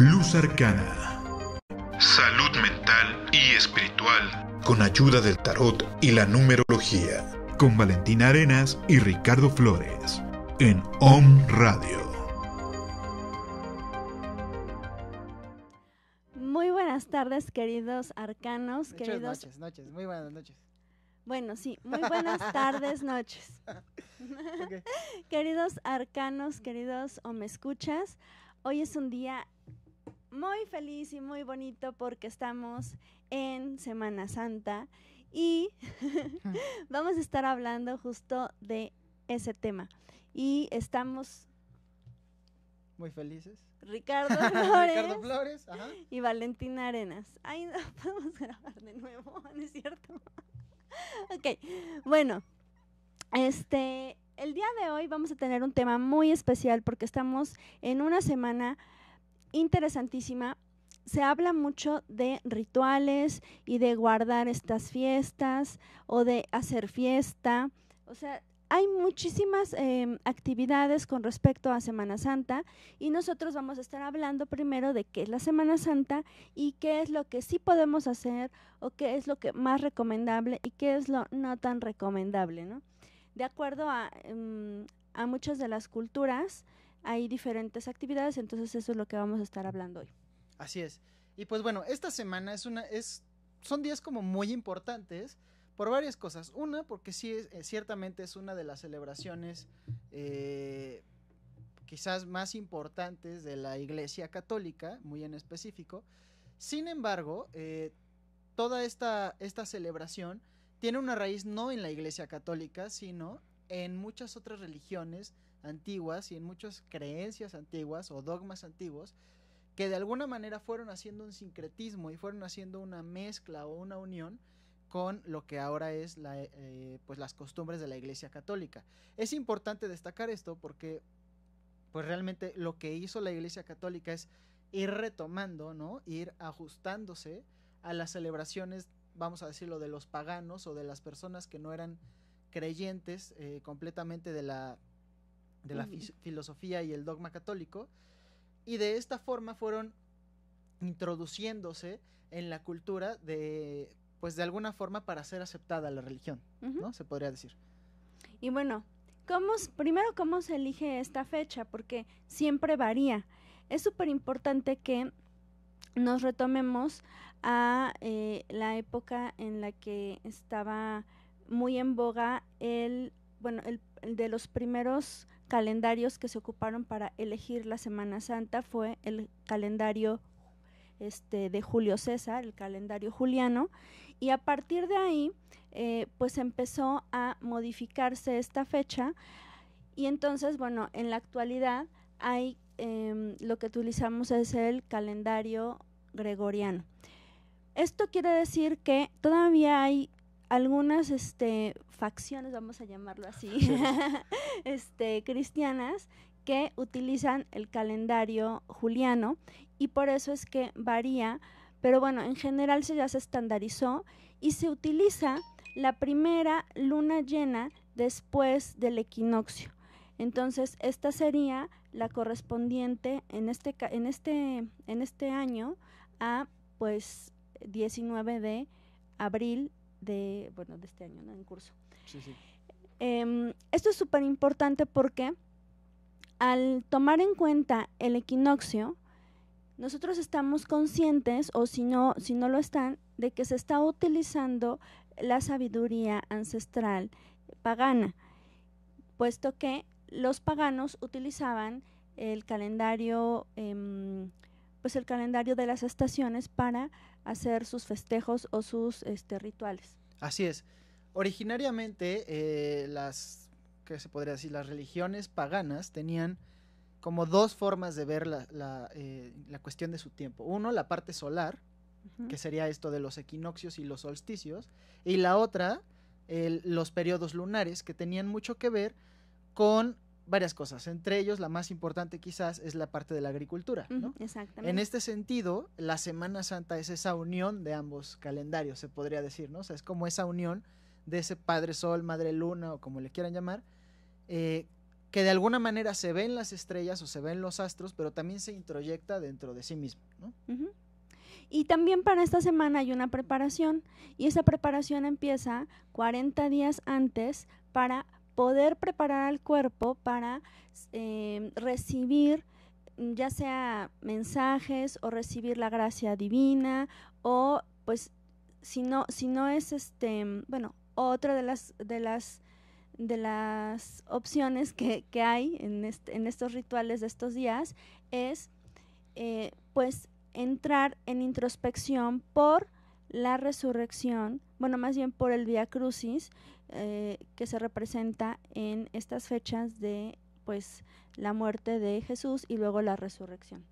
Luz Arcana. Salud mental y espiritual. Con ayuda del tarot y la numerología. Con Valentina Arenas y Ricardo Flores. En OM Radio. Muy buenas tardes, queridos arcanos. queridos... noches, noches. Muy buenas noches. Bueno, sí, muy buenas tardes, noches. queridos arcanos, queridos o me escuchas, hoy es un día muy feliz y muy bonito porque estamos en Semana Santa y vamos a estar hablando justo de ese tema. Y estamos... Muy felices. Ricardo Flores. Ricardo Flores Y Valentina Arenas. ahí no, podemos grabar de nuevo, ¿no es cierto? ok, bueno. Este, el día de hoy vamos a tener un tema muy especial porque estamos en una semana interesantísima. Se habla mucho de rituales y de guardar estas fiestas o de hacer fiesta. O sea, hay muchísimas em, actividades con respecto a Semana Santa y nosotros vamos a estar hablando primero de qué es la Semana Santa y qué es lo que sí podemos hacer o qué es lo que más recomendable y qué es lo no tan recomendable, ¿no? De acuerdo a, em, a muchas de las culturas, hay diferentes actividades, entonces eso es lo que vamos a estar hablando hoy. Así es. Y pues bueno, esta semana es una, es, son días como muy importantes por varias cosas. Una, porque sí, es, eh, ciertamente es una de las celebraciones eh, quizás más importantes de la Iglesia Católica, muy en específico. Sin embargo, eh, toda esta, esta celebración tiene una raíz no en la Iglesia Católica, sino en muchas otras religiones antiguas y en muchas creencias antiguas o dogmas antiguos que de alguna manera fueron haciendo un sincretismo y fueron haciendo una mezcla o una unión con lo que ahora es la, eh, pues las costumbres de la Iglesia Católica. Es importante destacar esto porque pues realmente lo que hizo la Iglesia Católica es ir retomando, ¿no? Ir ajustándose a las celebraciones, vamos a decirlo, de los paganos o de las personas que no eran creyentes eh, completamente de la de la filosofía y el dogma católico, y de esta forma fueron introduciéndose en la cultura de, pues de alguna forma para ser aceptada la religión, ¿no? Se podría decir. Y bueno, primero, ¿cómo se elige esta fecha? Porque siempre varía. Es súper importante que nos retomemos a eh, la época en la que estaba muy en boga el, bueno, el de los primeros calendarios que se ocuparon para elegir la Semana Santa fue el calendario este, de Julio César, el calendario juliano, y a partir de ahí, eh, pues empezó a modificarse esta fecha, y entonces, bueno, en la actualidad hay em, lo que utilizamos es el calendario gregoriano. Esto quiere decir que todavía hay algunas este, facciones, vamos a llamarlo así, este, cristianas que utilizan el calendario juliano y por eso es que varía, pero bueno, en general se ya se estandarizó y se utiliza la primera luna llena después del equinoccio. Entonces, esta sería la correspondiente en este en este en este año a pues 19 de abril de, bueno, de este año, En curso. Em, esto es súper importante porque al tomar en cuenta el equinoccio, nosotros estamos conscientes, o si no, si no lo están, de que se está utilizando la sabiduría ancestral pagana, puesto que los paganos utilizaban el calendario, em, pues el calendario de las estaciones para hacer sus festejos o sus este, rituales. Así es. Originariamente, eh, las, ¿qué se podría decir? Las religiones paganas tenían como dos formas de ver la, eh, cuestión de su tiempo. Uno, la parte solar, que sería esto de los equinoccios y los solsticios, y la otra, los periodos lunares, que tenían mucho que ver con varias cosas. Entre ellos, la más importante quizás es la parte de la agricultura. ¿no? exactamente. En este sentido, la Semana Santa es esa unión de ambos calendarios, se podría decir, ¿no? O sea, es como esa unión de ese Padre Sol, Madre Luna o como le quieran llamar, eh, que de alguna manera se ven las estrellas o se ven los astros, pero también se introyecta dentro de sí mismo, Y también para esta semana hay una preparación y esa preparación empieza 40 días antes para poder preparar al cuerpo para em, recibir mm, ya sea mensajes o recibir la gracia divina o pues si no si no es este mm, bueno otra de las de las de las opciones que, hay en, estos rituales de estos días es eh, pues entrar en introspección por la resurrección bueno más bien por el diacrucis, crucis eh, que se representa en estas fechas de pues la muerte de Jesús y luego la resurrección.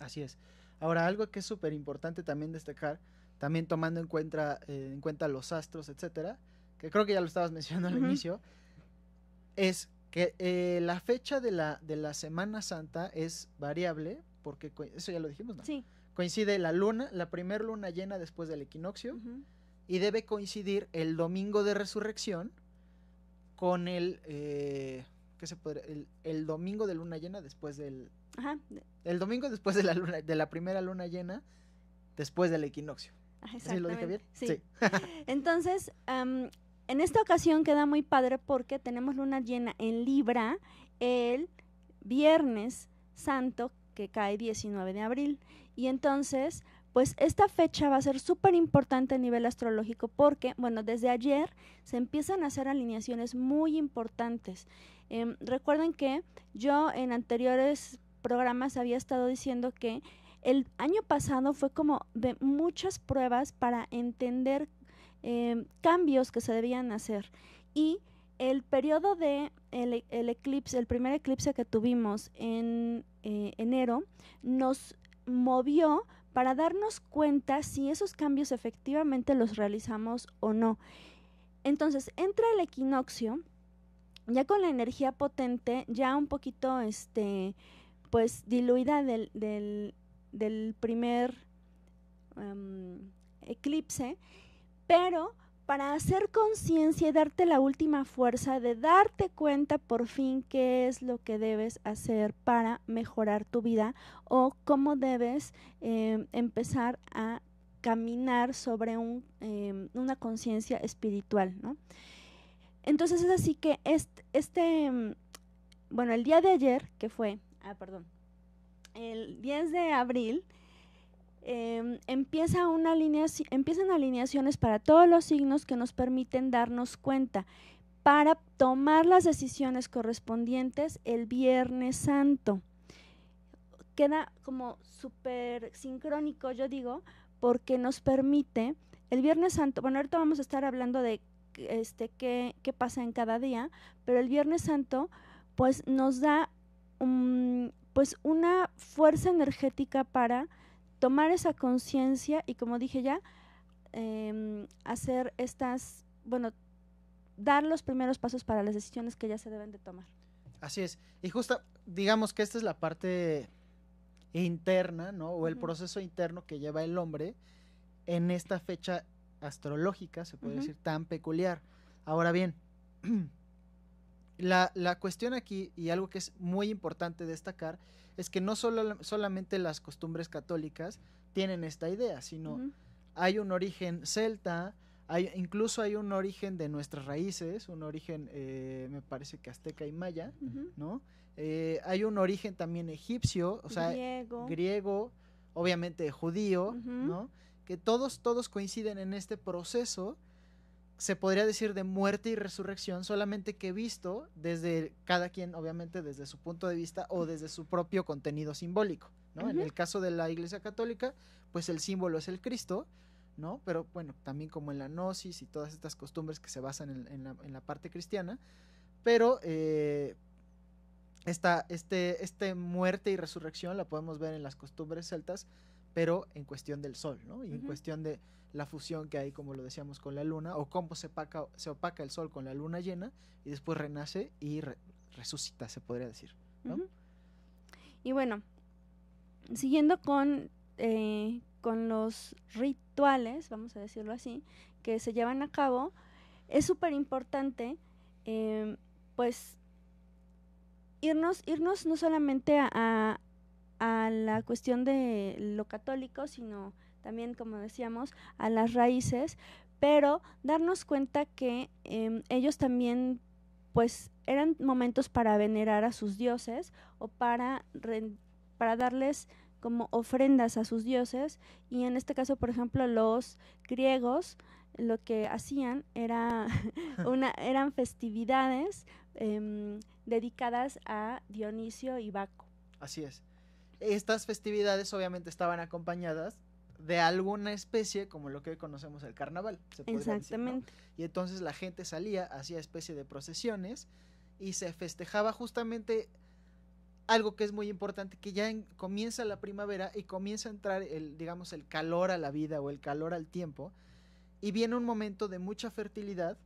Así es. Ahora, algo que es súper importante también destacar, también tomando en cuenta, eh, en cuenta los astros, etcétera, que creo que ya lo estabas mencionando al inicio, es que eh, la fecha de la, de la Semana Santa es variable, porque eso ya lo dijimos, ¿no? Sí. Coincide la luna, la primera luna llena después del equinoccio, y debe coincidir el domingo de resurrección con el, eh, ¿qué se podría? El, domingo de luna llena después del... Ajá. El domingo después de la, de la primera luna llena, después del equinoccio. Ah, ¿Sí lo dije bien? Sí. Entonces, en esta ocasión queda muy padre porque tenemos luna llena en Libra el viernes santo que cae 19 de abril. Y entonces, pues esta fecha va a ser súper importante a nivel astrológico porque, bueno, desde ayer se empiezan a hacer alineaciones muy importantes. Em, recuerden que yo en anteriores programas había estado diciendo que el año pasado fue como de muchas pruebas para entender em, cambios que se debían hacer. Y el periodo de el, eclipse, el primer eclipse que tuvimos en eh, enero, nos movió para darnos cuenta si esos cambios efectivamente los realizamos o no. Entonces entra el equinoccio, ya con la energía potente, ya un poquito este, pues diluida del, primer em, eclipse, pero para hacer conciencia y darte la última fuerza de darte cuenta por fin qué es lo que debes hacer para mejorar tu vida o cómo debes eh, empezar a caminar sobre em, una conciencia espiritual, ¿no? Entonces es así que este, em, bueno, el día de ayer, que fue, ah, perdón, el 10 de abril, Em, empieza una empiezan alineaciones para todos los signos que nos permiten darnos cuenta para tomar las decisiones correspondientes el Viernes Santo. Queda como súper sincrónico, yo digo, porque nos permite el Viernes Santo, bueno, ahorita vamos a estar hablando de este, qué, pasa en cada día, pero el Viernes Santo pues nos da pues una fuerza energética para tomar esa conciencia y como dije ya, em, hacer estas, bueno, dar los primeros pasos para las decisiones que ya se deben de tomar. Así es. Y justo, digamos que esta es la parte interna, ¿no? O el proceso interno que lleva el hombre en esta fecha astrológica, se puede decir, tan peculiar. Ahora bien, La, la, cuestión aquí, y algo que es muy importante destacar, es que no solamente las costumbres católicas tienen esta idea, sino hay un origen celta, hay, incluso hay un origen de nuestras raíces, un origen, eh, me parece que azteca y maya, ¿no? Eh, hay un origen también egipcio, o sea, griego, obviamente judío, ¿no? Que todos, todos coinciden en este proceso se podría decir de muerte y resurrección, solamente que visto desde cada quien, obviamente desde su punto de vista o desde su propio contenido simbólico, ¿no? En el caso de la Iglesia Católica, pues el símbolo es el Cristo, ¿no? Pero bueno, también como en la gnosis y todas estas costumbres que se basan en, la, parte cristiana, pero eh, esta este, este muerte y resurrección la podemos ver en las costumbres celtas, pero en cuestión del sol, ¿no? Y en cuestión de la fusión que hay, como lo decíamos, con la luna, o cómo se, opaca, el sol con la luna llena y después renace y resucita, se podría decir. Y bueno, siguiendo con, eh, con los rituales, vamos a decirlo así, que se llevan a cabo, es súper importante, em, pues, irnos, irnos no solamente a la cuestión de lo católico, sino también como decíamos, a las raíces, pero darnos cuenta que em, ellos también pues eran momentos para venerar a sus dioses o para, para darles como ofrendas a sus dioses y en este caso por ejemplo los griegos lo que hacían era una eran festividades em, dedicadas a Dionisio y Baco. Así es. Estas festividades obviamente estaban acompañadas de alguna especie, como lo que hoy conocemos el carnaval. Exactamente. Y entonces la gente salía, hacía especie de procesiones y se festejaba justamente algo que es muy importante, que ya comienza la primavera y comienza a entrar el, digamos, el calor a la vida o el calor al tiempo, y viene un momento de mucha fertilidad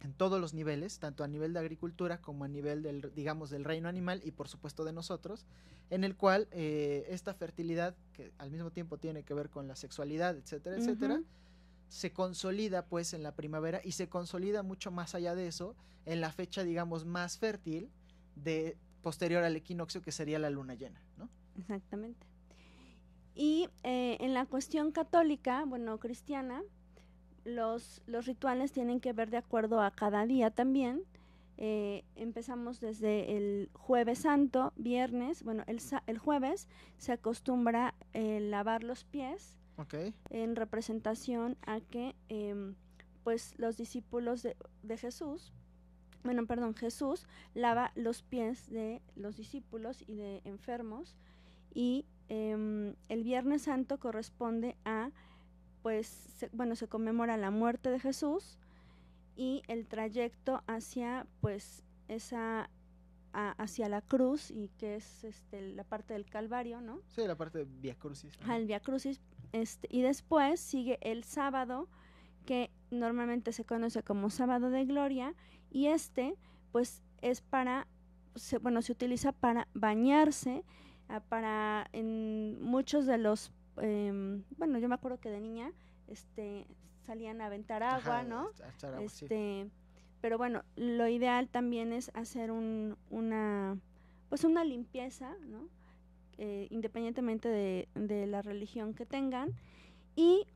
en todos los niveles, tanto a nivel de agricultura como a nivel del, digamos, del reino animal y por supuesto de nosotros, en el cual eh, esta fertilidad, que al mismo tiempo tiene que ver con la sexualidad, etcétera, etcétera, se consolida pues en la primavera y se consolida mucho más allá de eso en la fecha, digamos, más fértil de posterior al equinoccio que sería la luna llena, ¿no? Exactamente. Y eh, en la cuestión católica, bueno, cristiana, los, rituales tienen que ver de acuerdo a cada día también. Eh, empezamos desde el jueves santo, viernes, bueno, el, el jueves se acostumbra lavar los pies en representación a que em, pues los discípulos de, de, Jesús, bueno, perdón, Jesús lava los pies de los discípulos y de enfermos y em, el viernes santo corresponde a pues, se, bueno, se conmemora la muerte de Jesús y el trayecto hacia, pues, esa hacia la cruz y que es este, la parte del Calvario, ¿no? Sí, la parte de Via Crucis. Al Via Crucis. Este, y después sigue el sábado, que normalmente se conoce como sábado de gloria, y este, pues, es para, bueno, se utiliza para bañarse, para en muchos de los Em, bueno, yo me acuerdo que de niña, este, salían a aventar agua, ¿no? este, pero bueno, lo ideal también es hacer una, pues una limpieza, ¿no? Eh, independientemente de, la religión que tengan. Y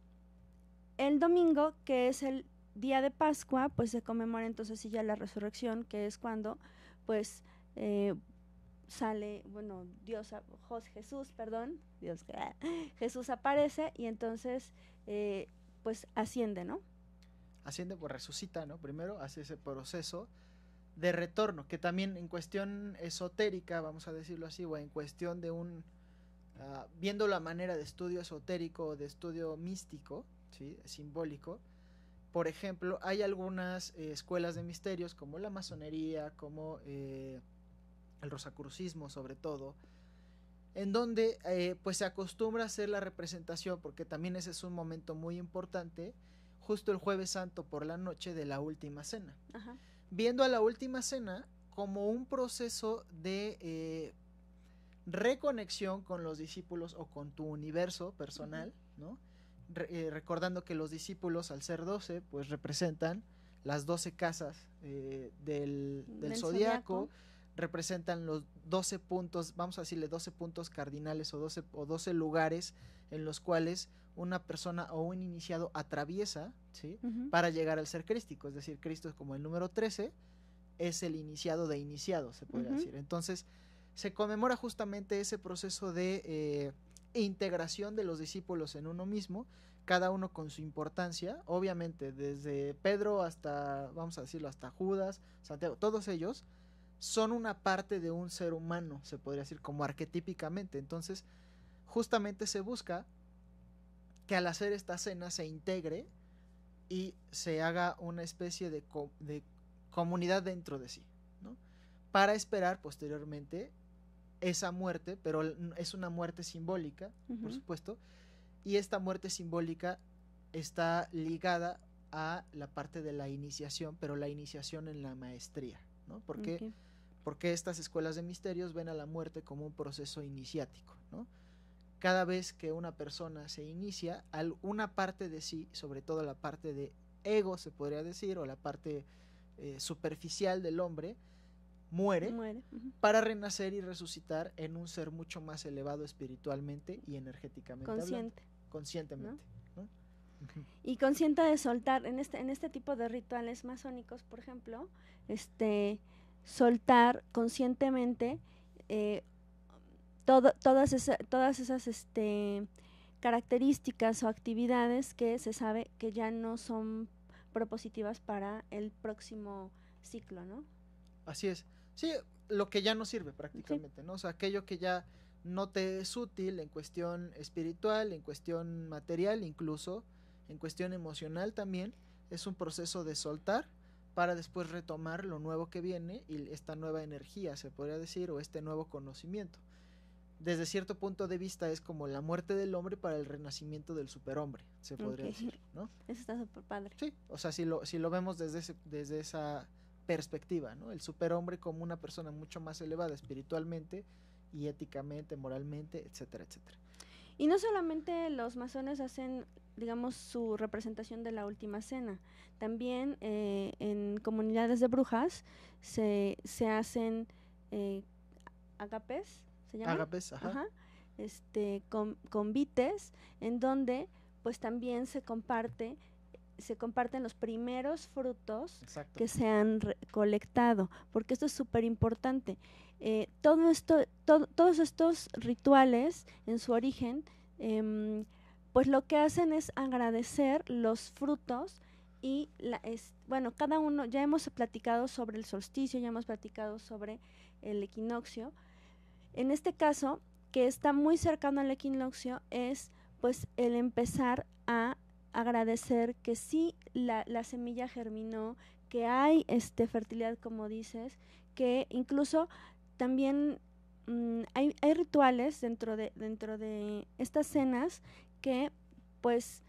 el domingo, que es el día de Pascua, pues se conmemora entonces ya la resurrección, que es cuando, pues, eh, sale, bueno, Dios, Jesús, perdón, Dios, Jesús aparece y entonces, eh, pues asciende, ¿no? Asciende, pues resucita, ¿no? Primero hace ese proceso de retorno, que también en cuestión esotérica, vamos a decirlo así, o en cuestión de un, ah, viendo la manera de estudio esotérico, de estudio místico, ¿sí? Simbólico, por ejemplo, hay algunas eh, escuelas de misterios como la masonería, como... Eh, el rosacrucismo sobre todo, en donde eh, pues se acostumbra a hacer la representación, porque también ese es un momento muy importante, justo el jueves santo por la noche de la última cena. Viendo a la última cena como un proceso de eh, reconexión con los discípulos o con tu universo personal, ¿no? Eh, recordando que los discípulos al ser doce, pues representan las doce casas del, del, zodiaco representan los 12 puntos, vamos a decirle 12 puntos cardinales o 12, o 12 lugares en los cuales una persona o un iniciado atraviesa ¿sí? para llegar al ser crístico. Es decir, Cristo es como el número 13, es el iniciado de iniciado, se podría decir. Entonces, se conmemora justamente ese proceso de eh, integración de los discípulos en uno mismo, cada uno con su importancia, obviamente, desde Pedro hasta, vamos a decirlo, hasta Judas, Santiago, todos ellos son una parte de un ser humano, se podría decir, como arquetípicamente. Entonces, justamente se busca que al hacer esta cena se integre y se haga una especie de, de comunidad dentro de sí, ¿no? Para esperar posteriormente esa muerte, pero es una muerte simbólica, por supuesto, y esta muerte simbólica está ligada a la parte de la iniciación, pero la iniciación en la maestría, ¿no? Porque porque estas escuelas de misterios ven a la muerte como un proceso iniciático, ¿no? Cada vez que una persona se inicia, una parte de sí, sobre todo la parte de ego, se podría decir, o la parte eh, superficial del hombre, muere, para renacer y resucitar en un ser mucho más elevado espiritualmente y energéticamente. Consciente. conscientemente. Y consciente de soltar, en este, en este tipo de rituales masónicos, por ejemplo, este soltar conscientemente eh, todas, todas esas este, características o actividades que se sabe que ya no son propositivas para el próximo ciclo, ¿no? Así es. Sí, lo que ya no sirve prácticamente, ¿no? O sea, aquello que ya no te es útil en cuestión espiritual, en cuestión material incluso, en cuestión emocional también, es un proceso de soltar para después retomar lo nuevo que viene y esta nueva energía, se podría decir, o este nuevo conocimiento. Desde cierto punto de vista es como la muerte del hombre para el renacimiento del superhombre, se podría decir, ¿no? Eso está súper padre. Sí, o sea, si lo, si lo vemos desde, desde esa perspectiva, ¿no? El superhombre como una persona mucho más elevada espiritualmente y éticamente, moralmente, etcétera, etcétera. Y no solamente los masones hacen digamos, su representación de la Última Cena. También eh, en comunidades de brujas se, hacen eh, agapes, ¿se llama? Este, con, convites, en donde pues también se comparte se comparten los primeros frutos que se han recolectado, porque esto es súper importante. Eh, todos estos rituales en su origen em, pues lo que hacen es agradecer los frutos y la bueno, cada uno, ya hemos platicado sobre el solsticio, ya hemos platicado sobre el equinoccio. En este caso, que está muy cercano al equinoccio, es pues el empezar a agradecer que sí la, semilla germinó, que hay este fertilidad como dices, que incluso también mm, hay, rituales dentro de, dentro de estas cenas que pues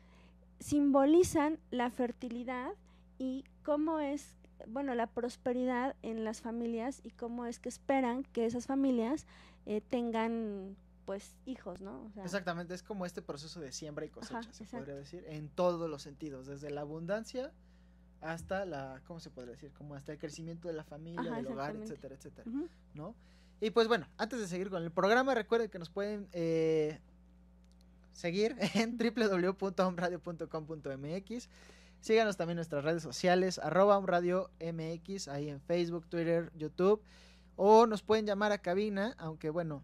simbolizan la fertilidad y cómo es, bueno, la prosperidad en las familias y cómo es que esperan que esas familias eh, tengan pues hijos, ¿no? Exactamente, es como este proceso de siembra y cosecha, se podría decir, en todos los sentidos, desde la abundancia hasta la, ¿cómo se podría decir? Como hasta el crecimiento de la familia, del hogar, etcétera, etcétera, ¿no? Y pues bueno, antes de seguir con el programa, recuerden que nos pueden eh, seguir en www.homradio.com.mx. Síganos también en nuestras redes sociales, arroba radio MX, ahí en Facebook, Twitter, YouTube. O nos pueden llamar a cabina, aunque bueno,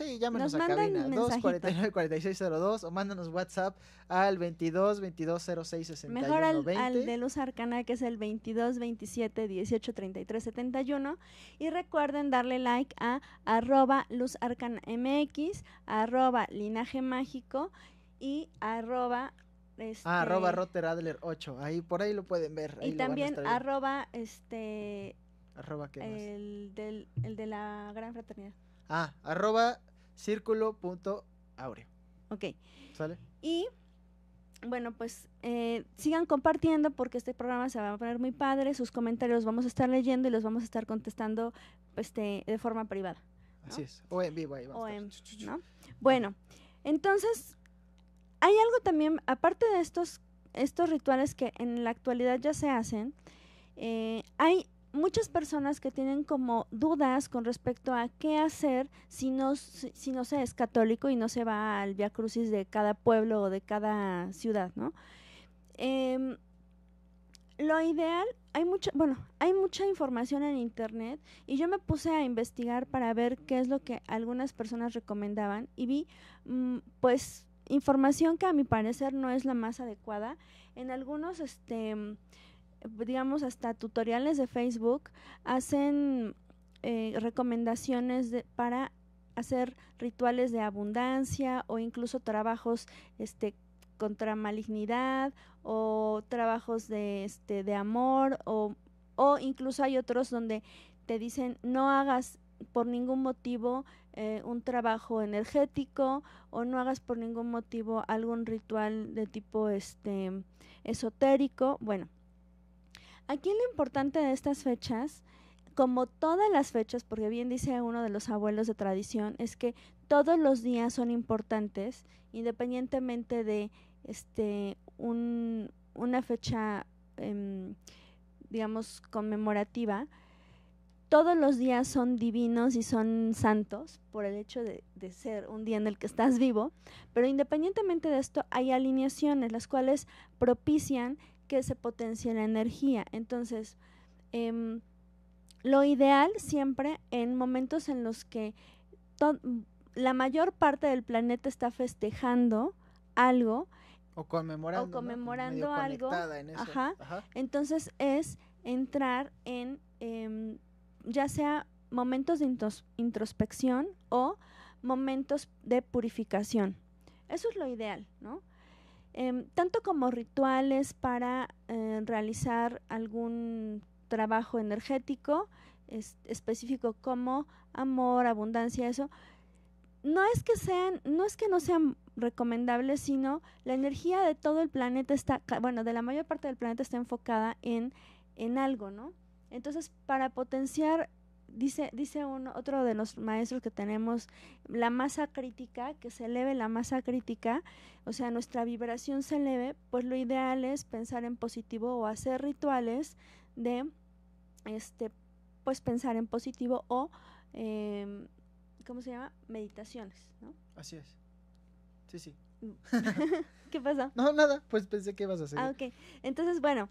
Sí, llámenos Nos a cabina. 249-4602 o mándanos WhatsApp al 22 22 06 61 Mejor al, al de Luz Arcana, que es el 22 27 18 33 71. Y recuerden darle like a arroba Luz Arcana MX, arroba Linaje Mágico y arroba este, ah, arroba Rotter 8, ahí por ahí lo pueden ver. Ahí y también arroba este... Arroba qué más? El, del, el de la Gran Fraternidad. Ah, arroba Círculo Ok. ¿Sale? Y bueno, pues eh, sigan compartiendo porque este programa se va a poner muy padre. Sus comentarios los vamos a estar leyendo y los vamos a estar contestando este, de forma privada. Así es. O en vivo ahí vamos. ¿no? Bueno, entonces hay algo también, aparte de estos, estos rituales que en la actualidad ya se hacen, eh, hay muchas personas que tienen como dudas con respecto a qué hacer si no, si, no se es católico y no se va al Via Crucis de cada pueblo o de cada ciudad, em, lo ideal, hay mucha, bueno, hay mucha información en internet y yo me puse a investigar para ver qué es lo que algunas personas recomendaban y vi, mm, pues, información que a mi parecer no es la más adecuada. En algunos, este digamos, hasta tutoriales de Facebook, hacen eh, recomendaciones para hacer rituales de abundancia o incluso trabajos este, contra malignidad o trabajos de, este, de amor o, o incluso hay otros donde te dicen no hagas por ningún motivo eh, un trabajo energético o no hagas por ningún motivo algún ritual de tipo este esotérico bueno Aquí lo importante de estas fechas, como todas las fechas, porque bien dice uno de los abuelos de tradición, es que todos los días son importantes, independientemente de este una fecha, em, digamos, conmemorativa. Todos los días son divinos y son santos por el hecho de ser un día en el que estás vivo, pero independientemente de esto hay alineaciones las cuales propician que se potencie la energía. Entonces, em, lo ideal siempre en momentos en los que la mayor parte del planeta está festejando algo o conmemorando, algo, Ajá. entonces es entrar en em, ya sea momentos de introspección o momentos de purificación. Eso es lo ideal, ¿no? Em, tanto como rituales para eh, realizar algún trabajo energético específico como amor, abundancia, eso. No es que sean, no es que no sean recomendables, sino la energía de todo el planeta está, bueno, de la mayor parte del planeta está enfocada en, en algo, ¿no? Entonces, para potenciar dice, dice otro de los maestros que tenemos, la masa crítica, que se eleve la masa crítica, o sea, nuestra vibración se eleve, pues lo ideal es pensar en positivo o hacer rituales de, este, pues pensar en positivo o, em, ¿cómo se llama? Meditaciones, ¿no? Así es. Sí, sí. Mm. ¿Qué pasa No, nada, pues pensé que ibas a hacer. Ah, ok. Entonces, bueno,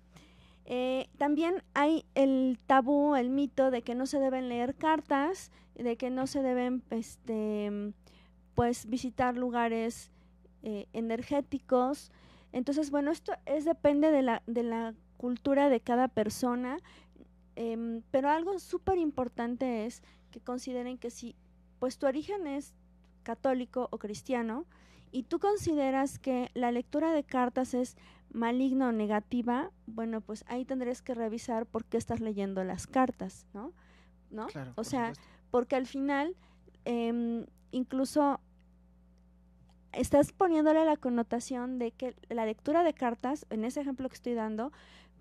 eh, también hay el tabú, el mito de que no se deben leer cartas, de que no se deben este, pues, visitar lugares eh, energéticos. Entonces, bueno, esto es depende de la, cultura de cada persona, em, pero algo súper importante es que consideren que si pues tu origen es católico o cristiano y tú consideras que la lectura de cartas es maligno o negativa, bueno, pues ahí tendrías que revisar por qué estás leyendo las cartas, ¿no? ¿No? o sea, porque al final em, incluso estás poniéndole la connotación de que la lectura de cartas, en ese ejemplo que estoy dando,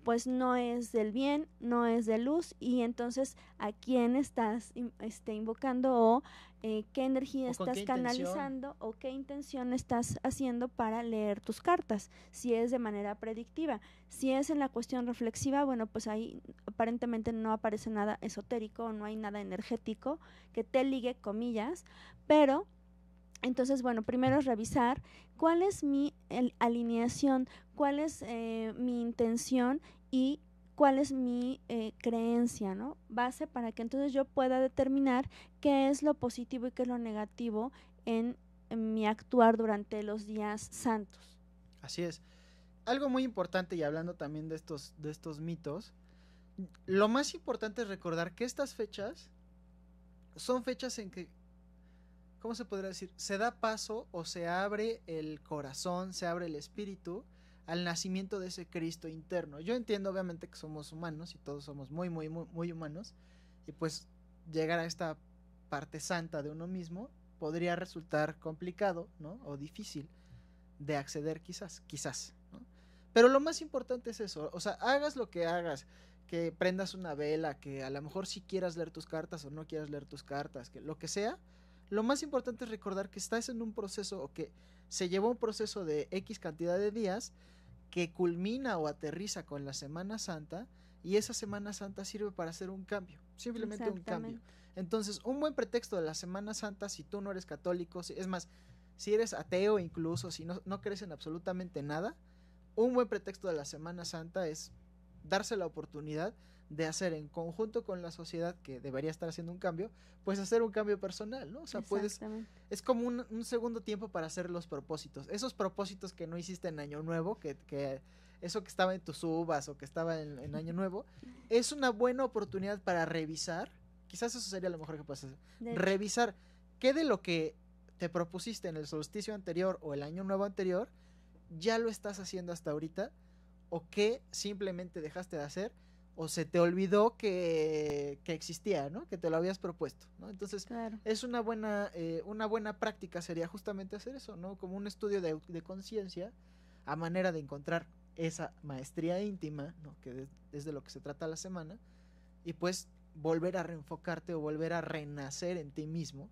pues no es del bien, no es de luz y entonces a quién estás este, invocando o eh, qué energía estás canalizando o qué intención estás haciendo para leer tus cartas, si es de manera predictiva, si es en la cuestión reflexiva, bueno, pues ahí aparentemente no aparece nada esotérico, no hay nada energético que te ligue, comillas, pero entonces, bueno, primero es revisar cuál es mi alineación, cuál es eh, mi intención y cuál es mi eh, creencia, ¿no? Base para que entonces yo pueda determinar qué es lo positivo y qué es lo negativo en, en mi actuar durante los días santos. Así es. Algo muy importante y hablando también de estos, de estos mitos, lo más importante es recordar que estas fechas son fechas en que ¿cómo se podría decir? Se da paso o se abre el corazón, se abre el espíritu al nacimiento de ese Cristo interno. Yo entiendo obviamente que somos humanos y todos somos muy, muy, muy, humanos y pues llegar a esta parte santa de uno mismo podría resultar complicado, ¿no? O difícil de acceder quizás, quizás, Pero lo más importante es eso, o sea, hagas lo que hagas, que prendas una vela, que a lo mejor si quieras leer tus cartas o no quieras leer tus cartas, que lo que sea, lo más importante es recordar que estás en un proceso o que se llevó un proceso de X cantidad de días que culmina o aterriza con la Semana Santa y esa Semana Santa sirve para hacer un cambio, simplemente un cambio. Entonces, un buen pretexto de la Semana Santa, si tú no eres católico, si, es más, si eres ateo incluso, si no, no crees en absolutamente nada, un buen pretexto de la Semana Santa es darse la oportunidad de hacer en conjunto con la sociedad que debería estar haciendo un cambio, pues hacer un cambio personal, ¿no? O sea, puedes... Es como un, segundo tiempo para hacer los propósitos. Esos propósitos que no hiciste en Año Nuevo, que, eso que estaba en tus uvas o que estaba en, en, Año Nuevo, es una buena oportunidad para revisar. Quizás eso sería lo mejor que puedes hacer. revisar qué de lo que te propusiste en el solsticio anterior o el Año Nuevo anterior, ya lo estás haciendo hasta ahorita o qué simplemente dejaste de hacer o se te olvidó que, existía, ¿no? Que te lo habías propuesto, ¿no? Entonces, es una buena, eh, una buena práctica sería justamente hacer eso, ¿no? Como un estudio de, conciencia a manera de encontrar esa maestría íntima, ¿no? Que es de lo que se trata la semana, y pues volver a reenfocarte o volver a renacer en ti mismo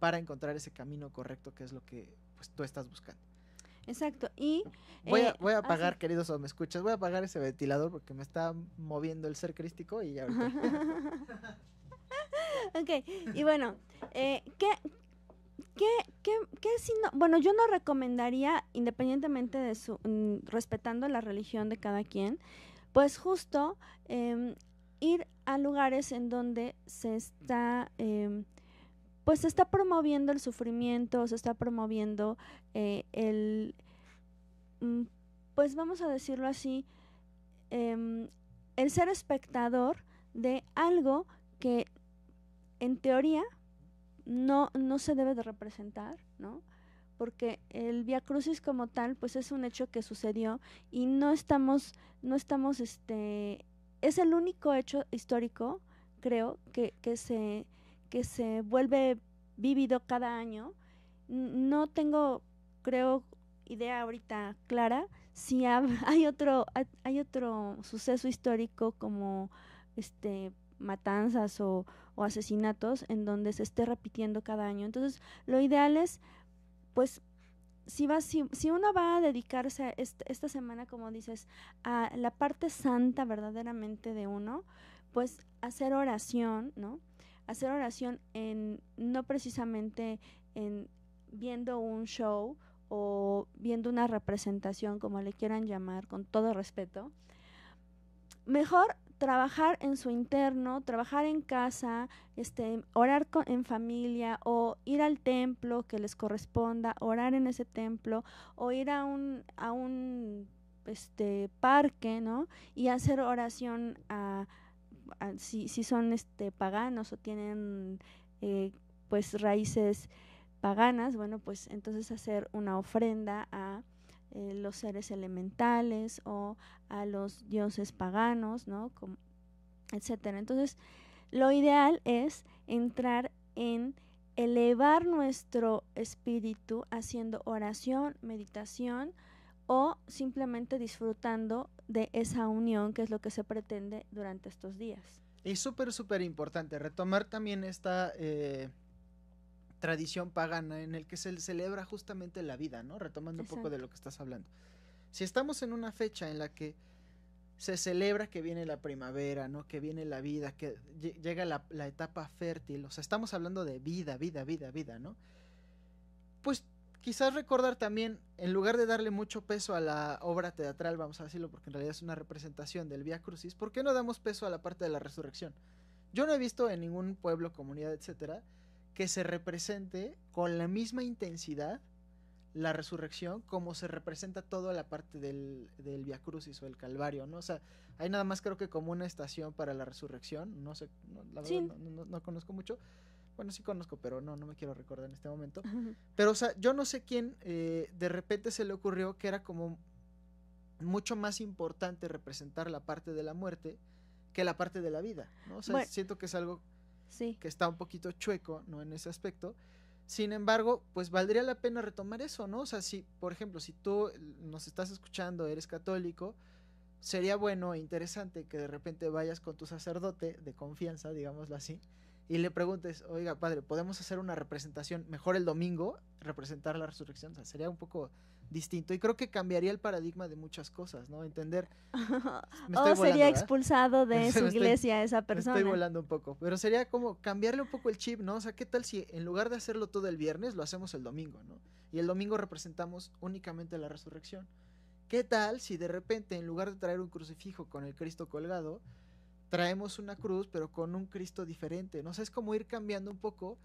para encontrar ese camino correcto que es lo que pues, tú estás buscando. Exacto. Y voy, a, eh, voy ah, apagar, queridos o me escuchas, voy a apagar ese ventilador porque me está moviendo el ser crístico y ya. ok, y bueno, eh, ¿qué, ¿Qué, qué, Bueno, yo no recomendaría, independientemente de su. Mm, respetando la religión de cada quien, pues justo em, ir a lugares en donde se está. Eh, pues se está promoviendo el sufrimiento, se está promoviendo eh, el, mm, pues vamos a decirlo así, em, el ser espectador de algo que en teoría no, no se debe de representar, ¿no? Porque el Via Crucis como tal, pues es un hecho que sucedió y no estamos, no estamos, este, es el único hecho histórico, creo, que se que se vuelve vívido cada año. No tengo, creo, idea ahorita clara si hay otro, hay otro suceso histórico como este matanzas o, asesinatos en donde se esté repitiendo cada año. Entonces, lo ideal es, pues, si, va, si, uno va a dedicarse esta semana, como dices, a la parte santa verdaderamente de uno, pues hacer oración, ¿no? hacer oración en no precisamente en viendo un show o viendo una representación, como le quieran llamar, con todo respeto. Mejor trabajar en su interno, trabajar en casa, este, orar en familia o ir al templo que les corresponda, orar en ese templo o ir a un, a un este, parque, ¿no? Y hacer oración a, Ah, si, si son este, paganos o tienen eh, pues raíces paganas, bueno, pues entonces hacer una ofrenda a eh, los seres elementales o a los dioses paganos, ¿no? etcétera. Entonces, lo ideal es entrar en elevar nuestro espíritu haciendo oración, meditación, o simplemente disfrutando de esa unión que es lo que se pretende durante estos días. Es súper, súper importante retomar también esta eh, tradición pagana en el que se celebra justamente la vida, ¿no? Retomando un poco de lo que estás hablando. Si estamos en una fecha en la que se celebra que viene la primavera, ¿no? Que viene la vida, que llega la, la etapa fértil, o sea, estamos hablando de vida, vida, vida, vida, ¿no? Pues quizás recordar también, en lugar de darle mucho peso a la obra teatral, vamos a decirlo, porque en realidad es una representación del Via Crucis, ¿por qué no damos peso a la parte de la resurrección? Yo no he visto en ningún pueblo, comunidad, etcétera, que se represente con la misma intensidad la resurrección como se representa toda la parte del, del Via Crucis o el Calvario, ¿no? O sea, hay nada más creo que como una estación para la resurrección, no sé, la verdad no conozco mucho, bueno, sí conozco, pero no, no me quiero recordar en este momento. Pero, o sea, yo no sé quién eh, de repente se le ocurrió que era como mucho más importante representar la parte de la muerte que la parte de la vida, O sea, siento que es algo que está un poquito chueco, ¿no? En ese aspecto. Sin embargo, pues valdría la pena retomar eso, ¿no? O sea, si, por ejemplo, si tú nos estás escuchando, eres católico, sería bueno e interesante que de repente vayas con tu sacerdote de confianza, digámoslo así, y le preguntes, oiga, padre, ¿podemos hacer una representación mejor el domingo? Representar la resurrección, sería un poco distinto. Y creo que cambiaría el paradigma de muchas cosas, ¿no? Entender. o oh, sería expulsado de su iglesia esa persona. estoy volando un poco, pero sería como cambiarle un poco el chip, ¿no? O sea, ¿qué tal si en lugar de hacerlo todo el viernes, lo hacemos el domingo, ¿no? Y el domingo representamos únicamente la resurrección. ¿Qué tal si de repente, en lugar de traer un crucifijo con el Cristo colgado, traemos una cruz, pero con un Cristo diferente. No sé, es como ir cambiando un poco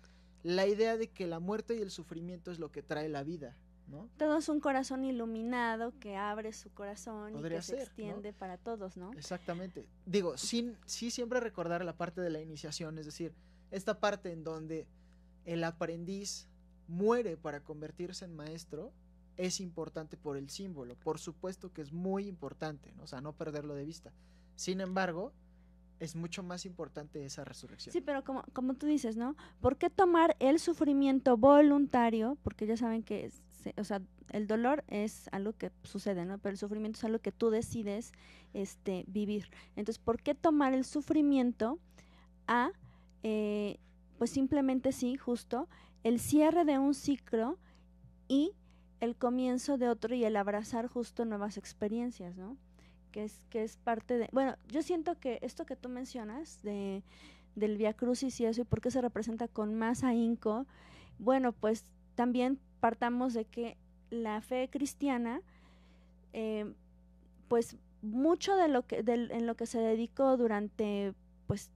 la idea de que la muerte y el sufrimiento es lo que trae la vida. ¿No? Todo es un corazón iluminado que abre su corazón y que se extiende para todos, ¿no? Exactamente. Digo, sin, sí siempre recordar la parte de la iniciación, es decir, esta parte en donde el aprendiz muere para convertirse en maestro es importante por el símbolo, por supuesto que es muy importante, o sea, no perderlo de vista. Sin embargo, es mucho más importante esa resurrección. Sí, pero como, como tú dices, ¿no? ¿Por qué tomar el sufrimiento voluntario? Porque ya saben que, o sea, el dolor es algo que sucede, ¿no? Pero el sufrimiento es algo que tú decides este, vivir. Entonces, ¿por qué tomar el sufrimiento a, eh, pues simplemente sí, justo, el cierre de un ciclo y el comienzo de otro y el abrazar justo nuevas experiencias, ¿no? que es, que es parte de... Bueno, yo siento que esto que tú mencionas de, del Via Crucis y eso, y por qué se representa con más ahínco, bueno, pues también partamos de que la fe cristiana, eh, pues mucho de lo que en lo que se dedicó durante pues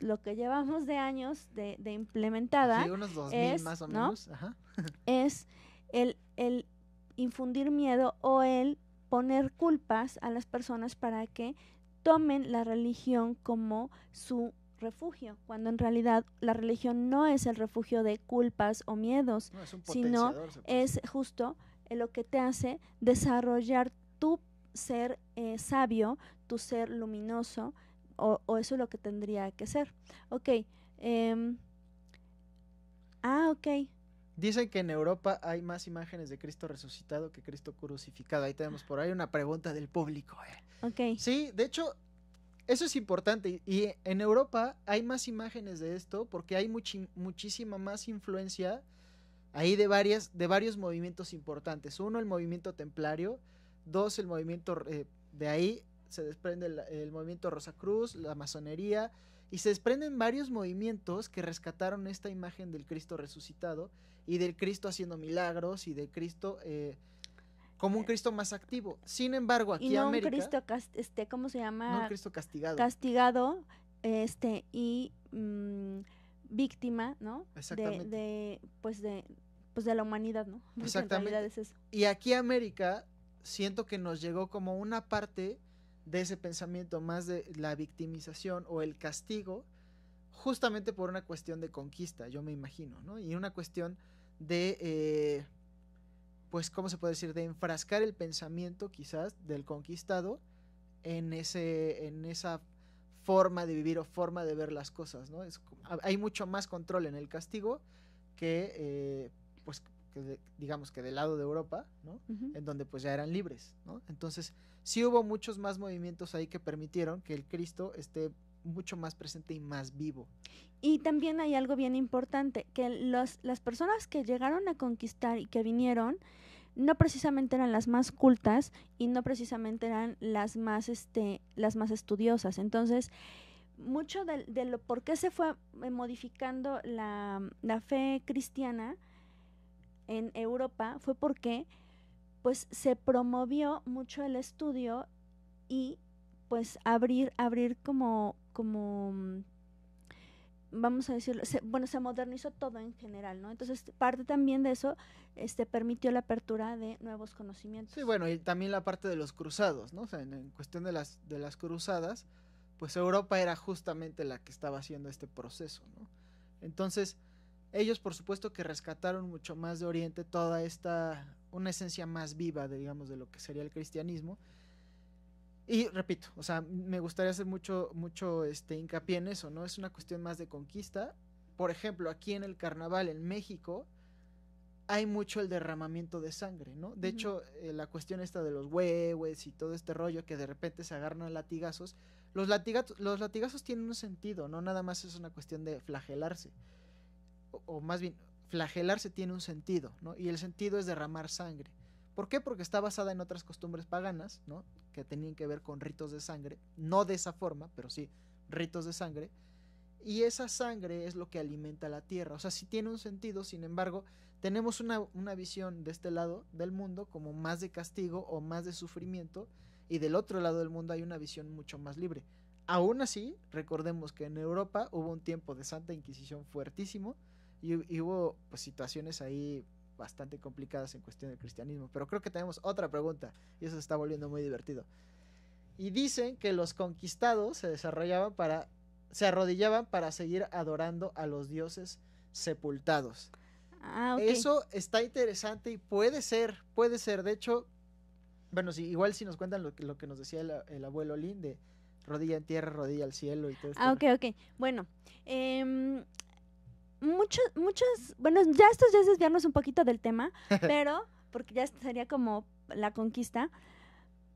lo que llevamos de años de, implementada sí, unos 2000 es, más o menos. es el, el infundir miedo o el poner culpas a las personas para que tomen la religión como su refugio, cuando en realidad la religión no es el refugio de culpas o miedos, sino es justo eh, lo que te hace desarrollar tu ser eh, sabio, tu ser luminoso, o, eso es lo que tendría que ser. Ok. Em, ah, ok. Dicen que en Europa hay más imágenes de Cristo resucitado que Cristo crucificado. Ahí tenemos por ahí una pregunta del público. Eh. Sí, de hecho, eso es importante. Y en Europa hay más imágenes de esto porque hay muchísima más influencia ahí de, varias, de varios movimientos importantes. Uno, el movimiento templario. Dos, el movimiento eh, de ahí se desprende el, movimiento Rosa Cruz, la masonería. Y se desprenden varios movimientos que rescataron esta imagen del Cristo resucitado y del Cristo haciendo milagros y de Cristo eh, como un Cristo más activo. Sin embargo, aquí y no un Cristo este, ¿cómo se llama? No un Cristo castigado. Castigado, este y mm, víctima, ¿no? Exactamente. De, pues de pues de la humanidad, ¿no? Exactamente. Y aquí en América siento que nos llegó como una parte de ese pensamiento más de la victimización o el castigo justamente por una cuestión de conquista, yo me imagino, ¿no? Y una cuestión de, eh, pues, ¿cómo se puede decir? De enfrascar el pensamiento quizás del conquistado en, ese, en esa forma de vivir o forma de ver las cosas, ¿no? hay mucho más control en el castigo que, eh, pues, digamos que del lado de Europa, ¿no? En donde pues ya eran libres, ¿no? Entonces, sí hubo muchos más movimientos ahí que permitieron que el Cristo esté mucho más presente y más vivo. Y también hay algo bien importante, que los, las personas que llegaron a conquistar y que vinieron, no precisamente eran las más cultas y no precisamente eran las más, este, las más estudiosas. Entonces, mucho de, lo por qué se fue eh, modificando la, la fe cristiana en Europa fue porque pues se promovió mucho el estudio y pues abrir, abrir como como mm, vamos a decirlo, bueno, se modernizó todo en general, ¿no? Entonces, parte también de eso este, permitió la apertura de nuevos conocimientos. Sí, bueno, y también la parte de los cruzados, ¿no? O sea, en, cuestión de las, de las cruzadas, pues Europa era justamente la que estaba haciendo este proceso, ¿no? Entonces, ellos por supuesto que rescataron mucho más de Oriente toda esta, una esencia más viva, digamos, de lo que sería el cristianismo, y repito, o sea, me gustaría hacer mucho, mucho este, hincapié en eso, ¿no? Es una cuestión más de conquista. Por ejemplo, aquí en el carnaval en México hay mucho el derramamiento de sangre, ¿no? De hecho, eh, la cuestión esta de los huehues y todo este rollo que de repente se agarran a latigazos, los, latigazos, los latigazos tienen un sentido, no nada más es una cuestión de flagelarse. o, o más bien, flagelarse tiene un sentido, ¿no? Y el sentido es derramar sangre. ¿Por qué? Porque está basada en otras costumbres paganas, ¿no? Que tenían que ver con ritos de sangre, no de esa forma, pero sí ritos de sangre. Y esa sangre es lo que alimenta la tierra. O sea, sí tiene un sentido, sin embargo, tenemos una, visión de este lado del mundo como más de castigo o más de sufrimiento, y del otro lado del mundo hay una visión mucho más libre. Aún así, recordemos que en Europa hubo un tiempo de Santa Inquisición fuertísimo y, hubo pues, situaciones ahí bastante complicadas en cuestión del cristianismo. Pero creo que tenemos otra pregunta y eso se está volviendo muy divertido. Y dicen que los conquistados se desarrollaban para, se arrodillaban para seguir adorando a los dioses sepultados. Ah, Eso está interesante y puede ser, puede ser. De hecho, bueno, igual si nos cuentan lo que, nos decía el, abuelo Lin de rodilla en tierra, rodilla al cielo y todo esto. Ah, ok, ok. Bueno, em, muchos, muchos, bueno, ya esto ya es desviarnos un poquito del tema, pero, porque ya sería como la conquista,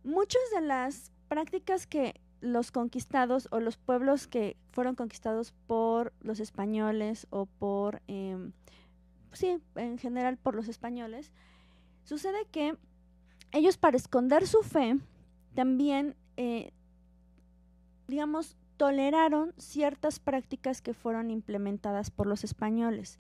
muchas de las prácticas que los conquistados o los pueblos que fueron conquistados por los españoles o por, em, sí, en general por los españoles, sucede que ellos para esconder su fe también, eh, digamos, toleraron ciertas prácticas que fueron implementadas por los españoles.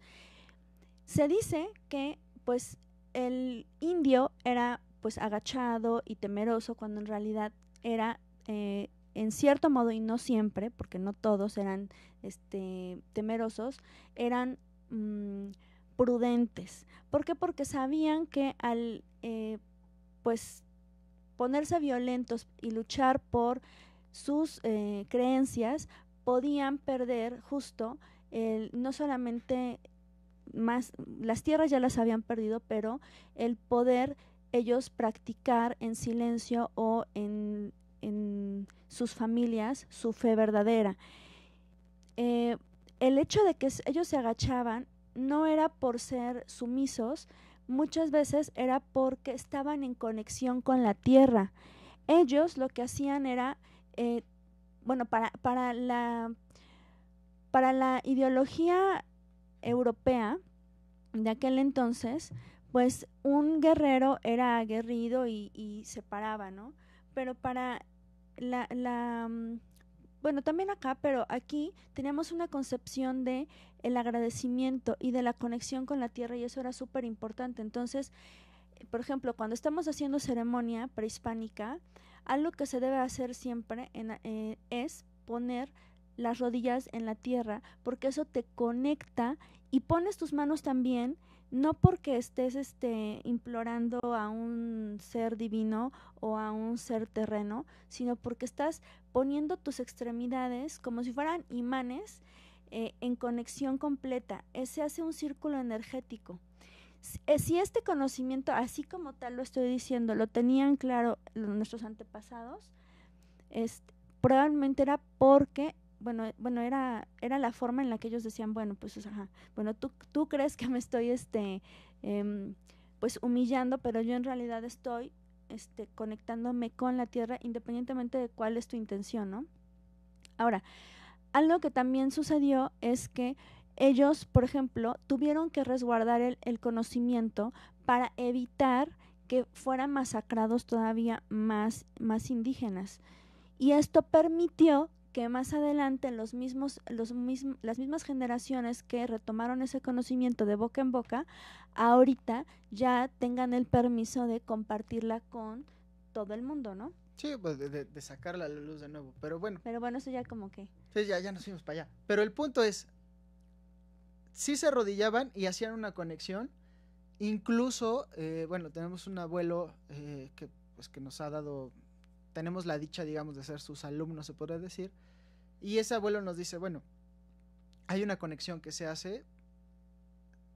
Se dice que pues el indio era pues agachado y temeroso cuando en realidad era eh, en cierto modo y no siempre, porque no todos eran este, temerosos, eran mm, prudentes. ¿Por qué? Porque sabían que al eh, pues ponerse violentos y luchar por sus eh, creencias podían perder justo no solamente más las tierras ya las habían perdido, pero el poder ellos practicar en silencio o en, sus familias su fe verdadera. Eh, el hecho de que ellos se agachaban no era por ser sumisos, muchas veces era porque estaban en conexión con la tierra. Ellos lo que hacían era eh, bueno, para, para, la, para la ideología europea de aquel entonces, pues un guerrero era aguerrido y, se paraba, ¿no? Pero para la, mm, bueno, también acá, pero aquí teníamos una concepción de el agradecimiento y de la conexión con la tierra y eso era súper importante. Entonces, por ejemplo, cuando estamos haciendo ceremonia prehispánica, algo que se debe hacer siempre eh, es poner las rodillas en la tierra, porque eso te conecta y pones tus manos también, no porque estés este, implorando a un ser divino o a un ser terreno, sino porque estás poniendo tus extremidades como si fueran imanes eh, en conexión completa. ese eh, hace un círculo energético. Eh, si este conocimiento, así como tal lo estoy diciendo, lo tenían claro nuestros antepasados, probablemente era porque, bueno, bueno era, era la forma en la que ellos decían, bueno, pues, bueno, tú, tú crees que me estoy, este, em, pues, humillando, pero yo en realidad estoy, este, conectándome con la tierra, independientemente de cuál es tu intención, ¿no? Ahora, algo que también sucedió es que ellos, por ejemplo, tuvieron que resguardar el, conocimiento para evitar que fueran masacrados todavía más, más indígenas. Y esto permitió que más adelante los mismos, los las mismas generaciones que retomaron ese conocimiento de boca en boca, ahorita ya tengan el permiso de compartirla con todo el mundo, ¿no? Sí, pues de, sacarla a la luz de nuevo, pero bueno. Pero bueno, eso ya como que... Sí, ya, ya nos fuimos para allá. Pero el punto es, sí se arrodillaban y hacían una conexión. Incluso, eh, bueno, tenemos un abuelo eh, que, pues, que nos ha dado, tenemos la dicha, digamos, de ser sus alumnos, se podría decir. Y ese abuelo nos dice, bueno, hay una conexión que se hace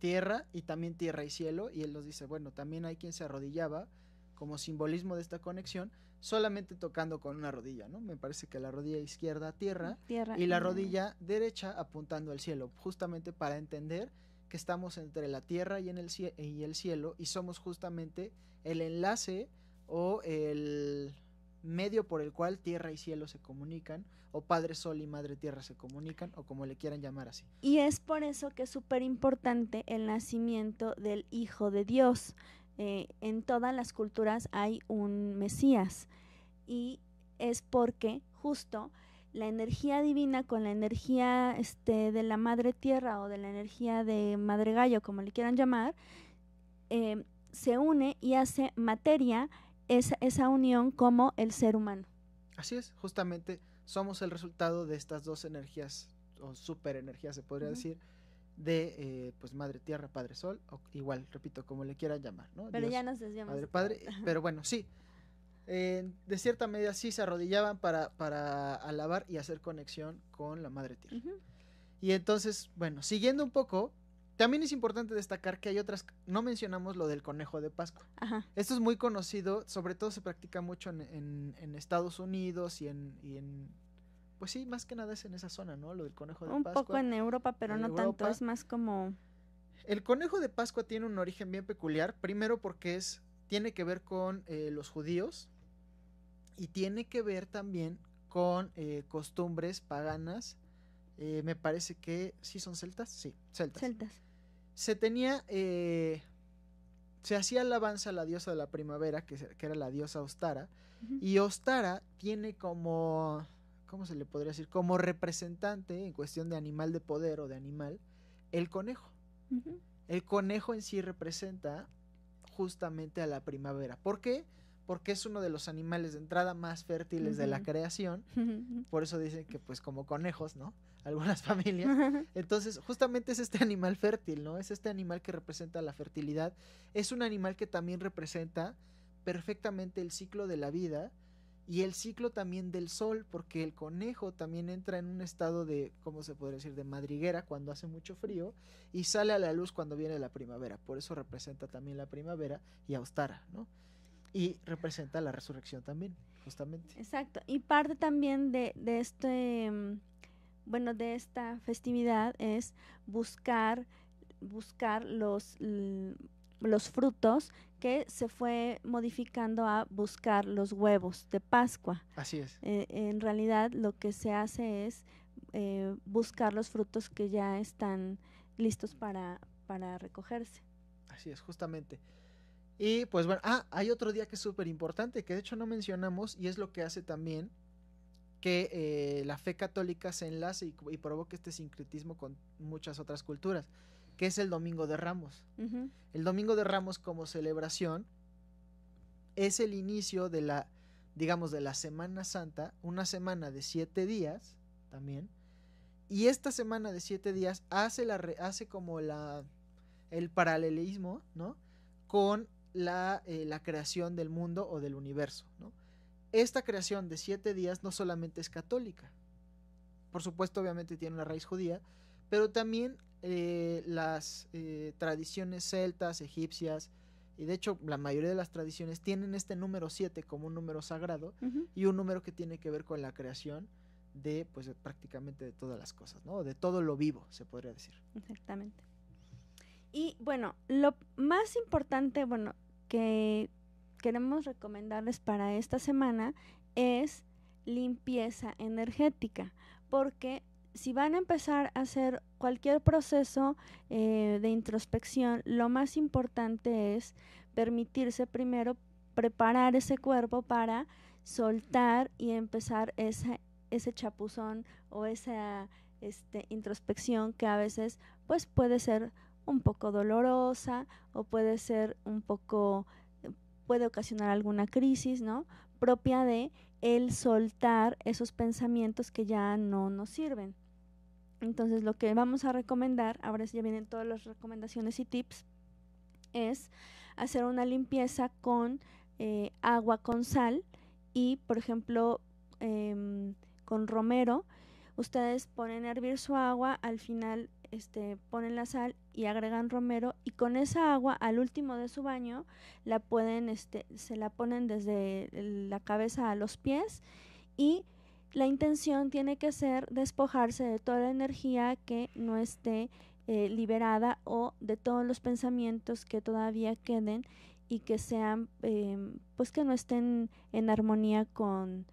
tierra y también tierra y cielo. Y él nos dice, bueno, también hay quien se arrodillaba como simbolismo de esta conexión solamente tocando con una rodilla, ¿no? Me parece que la rodilla izquierda tierra, tierra y la rodilla derecha apuntando al cielo, justamente para entender que estamos entre la tierra y, en el, y el cielo y somos justamente el enlace o el medio por el cual tierra y cielo se comunican, o Padre Sol y Madre Tierra se comunican, o como le quieran llamar así. Y es por eso que es súper importante el nacimiento del Hijo de Dios. Eh, en todas las culturas hay un Mesías y es porque justo la energía divina con la energía este, de la madre tierra o de la energía de madre gallo, como le quieran llamar, eh, se une y hace materia esa, esa unión como el ser humano. Así es, justamente somos el resultado de estas dos energías o super energías, se podría decir, de eh, pues Madre Tierra, Padre Sol, o igual, repito, como le quieran llamar, ¿no? Pero ya nos desviamos. Madre Padre, pero bueno, sí. de cierta medida sí se arrodillaban para, para, alabar y hacer conexión con la Madre Tierra. Y entonces, bueno, siguiendo un poco, también es importante destacar que hay otras, no mencionamos lo del conejo de Pascua. Esto es muy conocido, sobre todo se practica mucho en, en, Estados Unidos y en pues sí, más que nada es en esa zona, ¿no? Lo del conejo de Pascua. Un poco en Europa, pero no tanto, es más como... El conejo de Pascua tiene un origen bien peculiar, primero porque es, tiene que ver con eh, los judíos y tiene que ver también con eh, costumbres paganas, eh, me parece que sí son celtas, sí, celtas. Celtas. Se tenía, se hacía alabanza a la diosa de la primavera, que, era la diosa Ostara, y Ostara tiene como ¿cómo se le podría decir? Como representante en cuestión de animal de poder o de animal, el conejo. El conejo en sí representa justamente a la primavera. ¿Por qué? Porque es uno de los animales de entrada más fértiles de la creación. Por eso dicen que pues como conejos, ¿no? Algunas familias. Entonces, justamente es este animal fértil, ¿no? Es este animal que representa la fertilidad. Es un animal que también representa perfectamente el ciclo de la vida y el ciclo también del sol, porque el conejo también entra en un estado de, ¿cómo se podría decir?, de madriguera cuando hace mucho frío y sale a la luz cuando viene la primavera. Por eso representa también la primavera y Austara, ¿no? Y representa la resurrección también, justamente. Exacto. Y parte también de, de este, mm, bueno, de esta festividad es buscar, buscar los los frutos que se fue modificando a buscar los huevos de Pascua. Así es. E, en realidad lo que se hace es eh, buscar los frutos que ya están listos para, recogerse. Así es, justamente. Y pues bueno, ah, hay otro día que es súper importante, que de hecho no mencionamos, y es lo que hace también que eh, la fe católica se enlace y provoque este sincretismo con muchas otras culturas que es el Domingo de Ramos. El Domingo de Ramos como celebración es el inicio de la, digamos, de la Semana Santa, una semana de siete días también. Y esta semana de siete días hace, la, hace como la, el paralelismo, ¿no? Con la, eh, creación del mundo o del universo, Esta creación de siete días no solamente es católica, por supuesto obviamente tiene una raíz judía, pero también eh, las eh, tradiciones celtas, egipcias, y de hecho la mayoría de las tradiciones tienen este número 7 como un número sagrado y un número que tiene que ver con la creación de pues prácticamente de todas las cosas, ¿no? De todo lo vivo, se podría decir. Exactamente. Y bueno, lo más importante, bueno, que queremos recomendarles para esta semana es limpieza energética, porque si van a empezar a hacer cualquier proceso eh, de introspección, lo más importante es permitirse primero preparar ese cuerpo para soltar y empezar ese chapuzón o esa este, introspección que a veces pues puede ser un poco dolorosa o puede ser un poco puede ocasionar alguna crisis, ¿no? propia de el soltar esos pensamientos que ya no nos sirven. Entonces lo que vamos a recomendar, ahora ya vienen todas las recomendaciones y tips, es hacer una limpieza con eh, agua con sal y, por ejemplo, em, con romero. Ustedes ponen a hervir su agua, al final este, ponen la sal y agregan romero y con esa agua al último de su baño la pueden, este, se la ponen desde la cabeza a los pies y la intención tiene que ser despojarse de toda la energía que no esté eh, liberada o de todos los pensamientos que todavía queden y que sean, em, pues que no estén en armonía con,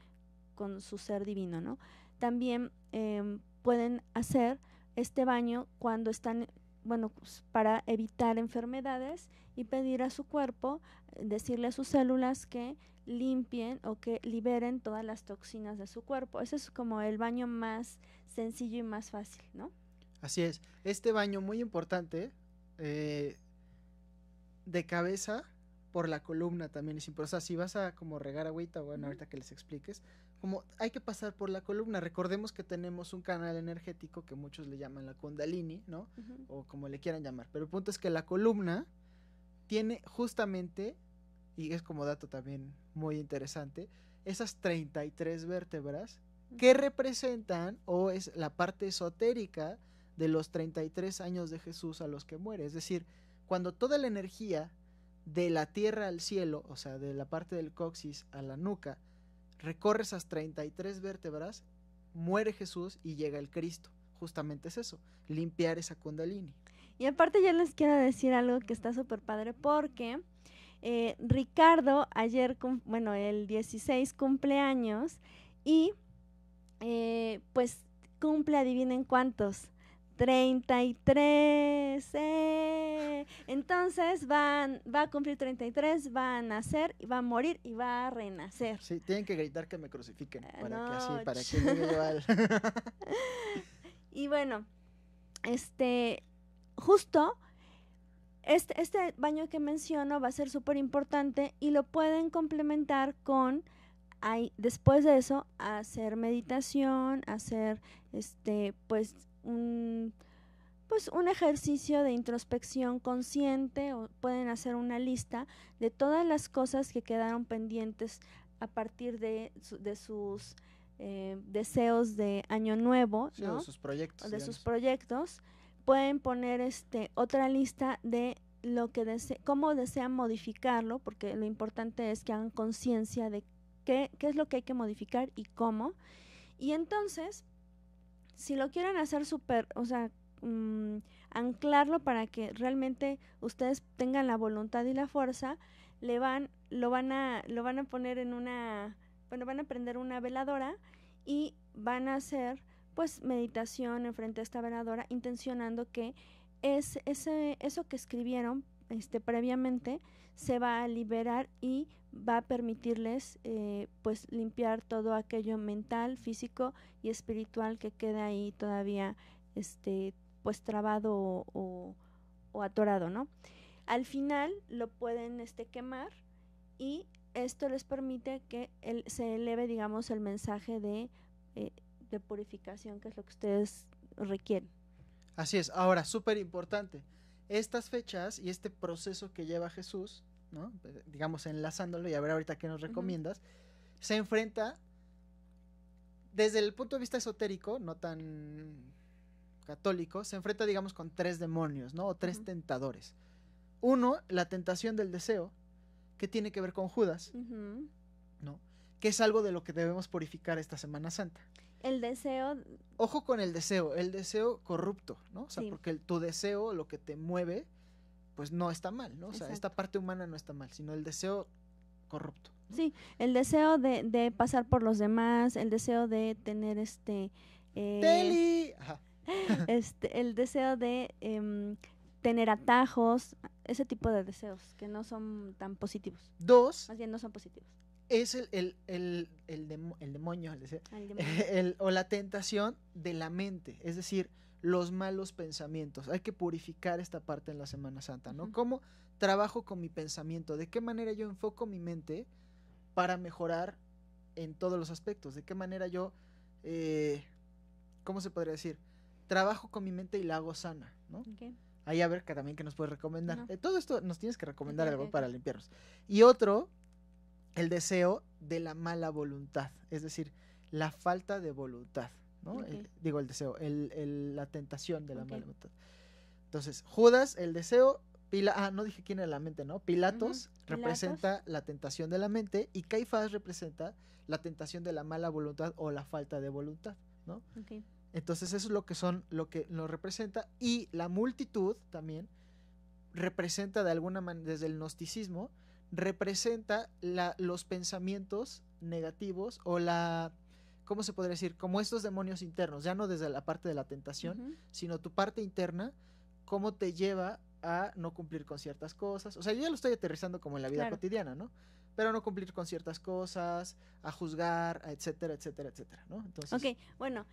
su ser divino, También em, pueden hacer este baño cuando están, bueno, pues, para evitar enfermedades y pedir a su cuerpo, eh, decirle a sus células que limpien o que liberen todas las toxinas de su cuerpo. Ese es como el baño más sencillo y más fácil, ¿no? Así es. Este baño muy importante, eh, de cabeza por la columna también es importante. O sea, si vas a como regar agüita, bueno, ahorita que les expliques, como hay que pasar por la columna. Recordemos que tenemos un canal energético que muchos le llaman la Kundalini, ¿no? O como le quieran llamar. Pero el punto es que la columna tiene justamente, y es como dato también muy interesante, esas 33 vértebras que representan o es la parte esotérica de los 33 años de Jesús a los que muere. Es decir, cuando toda la energía de la tierra al cielo, o sea, de la parte del coxis a la nuca, recorre esas 33 vértebras, muere Jesús y llega el Cristo. Justamente es eso, limpiar esa kundalini. Y aparte ya les quiero decir algo que está súper padre porque eh, Ricardo ayer, bueno, el 16 cumpleaños y eh, pues cumple, adivinen cuántos, 33. Entonces van, va a cumplir 33, va a nacer, y va a morir y va a renacer. Sí, tienen que gritar que me crucifiquen eh, para que así, para que igual. y bueno, este, justo este, este baño que menciono va a ser súper importante y lo pueden complementar con después de eso hacer meditación, hacer este pues un pues un ejercicio de introspección consciente o pueden hacer una lista de todas las cosas que quedaron pendientes a partir de, de sus eh, deseos de año nuevo, de sus proyectos. de sus proyectos. Pueden poner este otra lista de lo que cómo desean modificarlo, porque lo importante es que hagan conciencia de qué, qué es lo que hay que modificar y cómo. Y entonces, si lo quieren hacer súper, o sea, Mm, anclarlo para que realmente ustedes tengan la voluntad y la fuerza, le van, lo van a, lo van a poner en una, bueno, van a prender una veladora y van a hacer pues meditación enfrente a esta veladora, intencionando que es ese, eso que escribieron este, previamente se va a liberar y va a permitirles eh, pues limpiar todo aquello mental, físico y espiritual que queda ahí todavía este, pues trabado o, atorado, ¿no? Al final lo pueden este, quemar y esto les permite que se eleve, digamos, el mensaje eh, de, purificación, que es lo que ustedes requieren. Así es. Ahora, súper importante, estas fechas y este proceso que lleva Jesús, ¿no? Eh, digamos, enlazándolo y a ver ahorita qué nos recomiendas, se enfrenta desde el punto de vista esotérico, no tan católico se enfrenta, digamos, con tres demonios, ¿no? O tres tentadores. Uno, la tentación del deseo, que tiene que ver con Judas, ¿no? Que es algo de lo que debemos purificar esta Semana Santa. El deseo. Ojo con el deseo, el deseo corrupto, ¿no? O sea, porque el, tu deseo, lo que te mueve, pues no está mal, ¿no? O sea, esta parte humana no está mal, sino el deseo corrupto. Sí, el deseo de, pasar por los demás, el deseo de tener este. Eh... Ajá. este, el deseo de em, tener atajos, ese tipo de deseos que no son tan positivos. Dos. Más bien no son positivos. Es el, el, demonio, deseo, o la tentación de la mente, es decir, los malos pensamientos. Hay que purificar esta parte en la Semana Santa, ¿no? ¿Cómo trabajo con mi pensamiento? ¿De qué manera yo enfoco mi mente para mejorar en todos los aspectos? ¿De qué manera yo, eh, ¿cómo se podría decir? trabajo con mi mente y la hago sana, ¿no? Ahí a ver que también que nos puedes recomendar. Eh, todo esto nos tienes que recomendar algo para limpiarnos. Y otro, el deseo de la mala voluntad, es decir, la falta de voluntad, ¿no? Eh, digo, el deseo, la tentación de la mala voluntad. Entonces, Judas, el deseo, Pila, ah, no dije quién era la mente, ¿no? Pilatos representa la tentación de la mente y Caifás representa la tentación de la mala voluntad o la falta de voluntad, ¿no? Entonces eso es lo que son, lo que nos representa. Y la multitud también representa de alguna manera, desde el gnosticismo, representa la, los pensamientos negativos o la, ¿cómo se podría decir? Como estos demonios internos, ya no desde la parte de la tentación, sino tu parte interna, cómo te lleva a no cumplir con ciertas cosas. O sea, yo ya lo estoy aterrizando como en la vida cotidiana, ¿no? Pero no cumplir con ciertas cosas, a juzgar, etcétera, etcétera, etcétera, ¿no? Entonces, ok, bueno,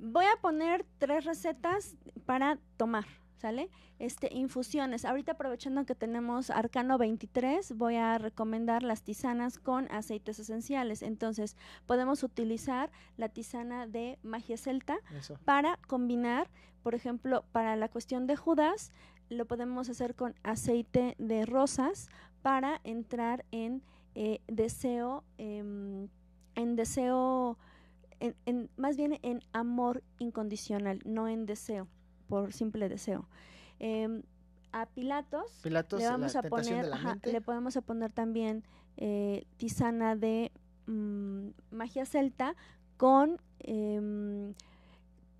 Voy a poner tres recetas para tomar, ¿sale? Este, infusiones. Ahorita aprovechando que tenemos Arcano 23, voy a recomendar las tisanas con aceites esenciales. Entonces, podemos utilizar la tisana de magia celta para combinar, por ejemplo, para la cuestión de Judas, lo podemos hacer con aceite de rosas para entrar en eh, deseo, em, en deseo más bien en amor incondicional, no en deseo, por simple deseo. Em, a Pilatos, le vamos a poner, le podemos a poner también eh, tisana de mm, magia celta con em,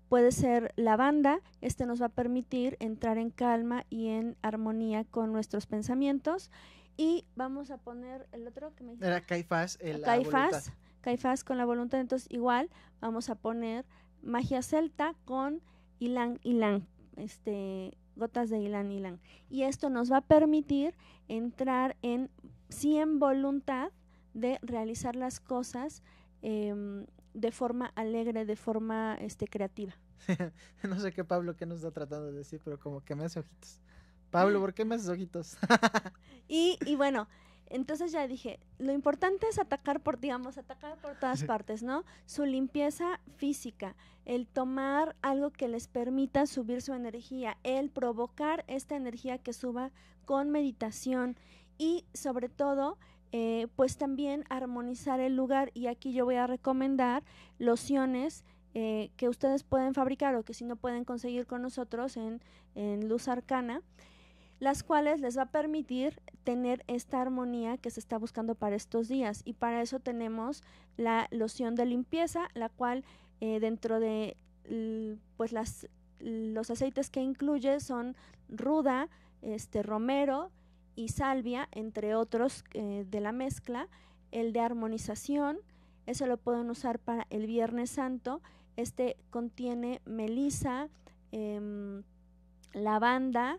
puede ser lavanda. Este nos va a permitir entrar en calma y en armonía con nuestros pensamientos. Y vamos a poner el otro que me dijiste. Era Caifás. El Caifás. Caifás con la voluntad, entonces igual vamos a poner magia celta con Ilan, Ilan, este, gotas de Ilan, Ilan. Y esto nos va a permitir entrar en, sí voluntad de realizar las cosas em, de forma alegre, de forma este, creativa. no sé qué Pablo que nos está tratando de decir, pero como que me hace ojitos. Pablo, ¿por qué me haces ojitos? y, y bueno, entonces ya dije, lo importante es atacar por, digamos, atacar por todas partes, ¿no? Su limpieza física, el tomar algo que les permita subir su energía, el provocar esta energía que suba con meditación y sobre todo, eh, pues también armonizar el lugar. Y aquí yo voy a recomendar lociones eh, que ustedes pueden fabricar o que si no pueden conseguir con nosotros en, en Luz Arcana las cuales les va a permitir tener esta armonía que se está buscando para estos días. Y para eso tenemos la loción de limpieza, la cual eh, dentro de pues las, los aceites que incluye son ruda, este romero y salvia, entre otros eh, de la mezcla, el de armonización, eso lo pueden usar para el Viernes Santo, este contiene melisa, em, lavanda,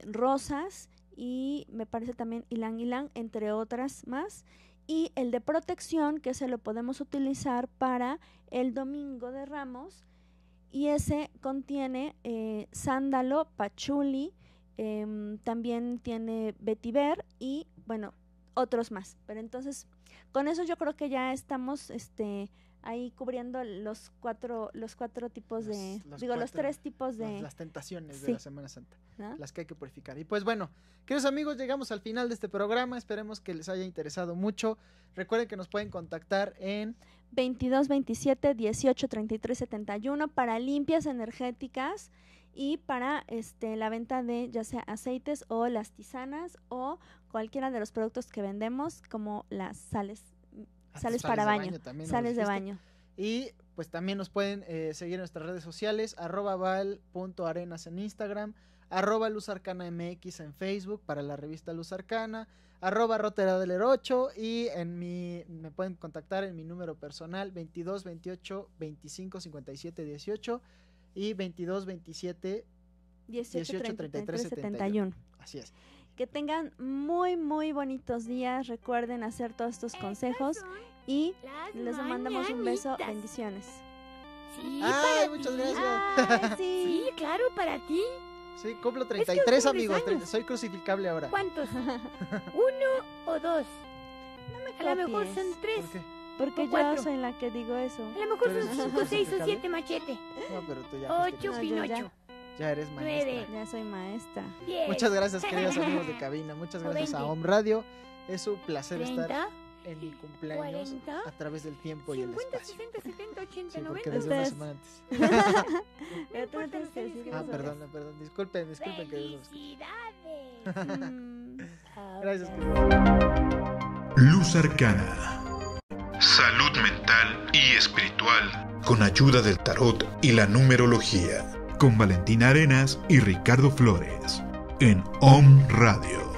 Rosas y me parece también Ilan Ilan, entre otras más. Y el de protección, que se lo podemos utilizar para el domingo de Ramos. Y ese contiene eh, sándalo, pachuli, em, también tiene vetiver y, bueno, otros más. Pero entonces, con eso yo creo que ya estamos este, ahí cubriendo los cuatro, los cuatro tipos de, digo, los tres tipos de... Las, tentaciones de la Semana Santa, las que hay que purificar. Y pues bueno, queridos amigos, llegamos al final de este programa, esperemos que les haya interesado mucho. Recuerden que nos pueden contactar en... 22 27 18 33 71 para limpias energéticas y para este, la venta de ya sea aceites o las tisanas o cualquiera de los productos que vendemos como las sales Ah, sales, para baño. también sales de baño. Y pues también nos pueden eh, seguir en nuestras redes sociales, arroba val.arenas en Instagram, arroba Luz Arcana MX en Facebook para la revista Luz Arcana, arroba Rotera 8 y en mi, me pueden contactar en mi número personal 22 28 25 57 18 y 22 27 18, 33, 71. Así es. Que tengan muy, muy bonitos días. Recuerden hacer todos estos consejos y les mandamos un beso. Bendiciones. Sí, para ti. gracias. sí. sí. claro, para ti. Sí, cumplo 33, amigos. soy crucificable ahora. ¿Cuántos? ¿Uno o dos? No me copies. A lo mejor son tres. Porque yo soy la que digo eso. A lo mejor son cinco, seis o siete machete. No, pero tú ya. Ocho, pinocho. Ya eres maestra. Ya soy maestra. Muchas gracias, queridos amigos de cabina. Muchas gracias a Home Radio. Es un placer estar en mi cumpleaños a través del tiempo y el espacio. 50, 60, 70, 80, 90. Desde una semana antes. ah, perdón, perdón. Disculpen, disculpen que ¡Felicidades! Mm, gracias, Luz Arcana. Salud mental y espiritual con ayuda del tarot y la numerología con Valentina Arenas y Ricardo Flores en Om Radio.